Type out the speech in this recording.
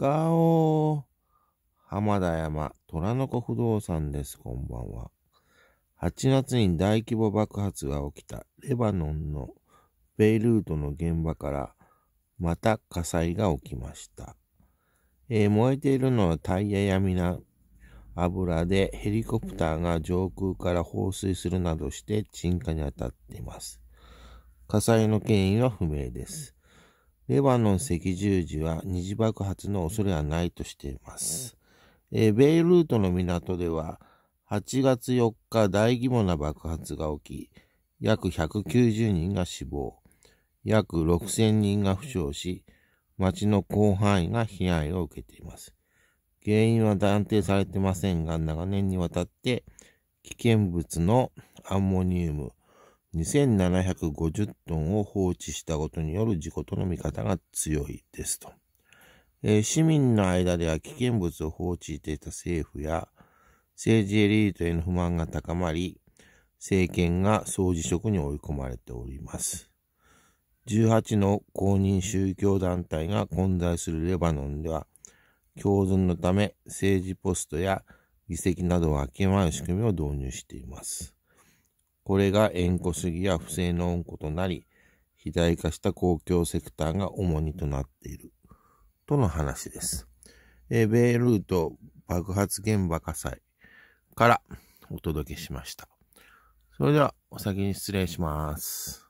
ガオ浜田山虎の子不動産です。こんばんは。8月に大規模爆発が起きたレバノンのベイルートの現場からまた火災が起きました。えー、燃えているのはタイヤやみな油でヘリコプターが上空から放水するなどして鎮火に当たっています。火災の原因は不明です。レバノン赤十字は二次爆発の恐れはないとしています。えー、ベイルートの港では8月4日大規模な爆発が起き、約190人が死亡、約6000人が負傷し、町の広範囲が被害を受けています。原因は断定されてませんが、長年にわたって危険物のアンモニウム、2750トンを放置したことによる事故との見方が強いですと。えー、市民の間では危険物を放置していた政府や政治エリートへの不満が高まり、政権が総辞職に追い込まれております。18の公認宗教団体が混在するレバノンでは、共存のため政治ポストや議席などを分けまう仕組みを導入しています。これが縁故すぎや不正の恩子となり、肥大化した公共セクターが主にとなっている。との話です。えー、ベイルート爆発現場火災からお届けしました。それではお先に失礼します。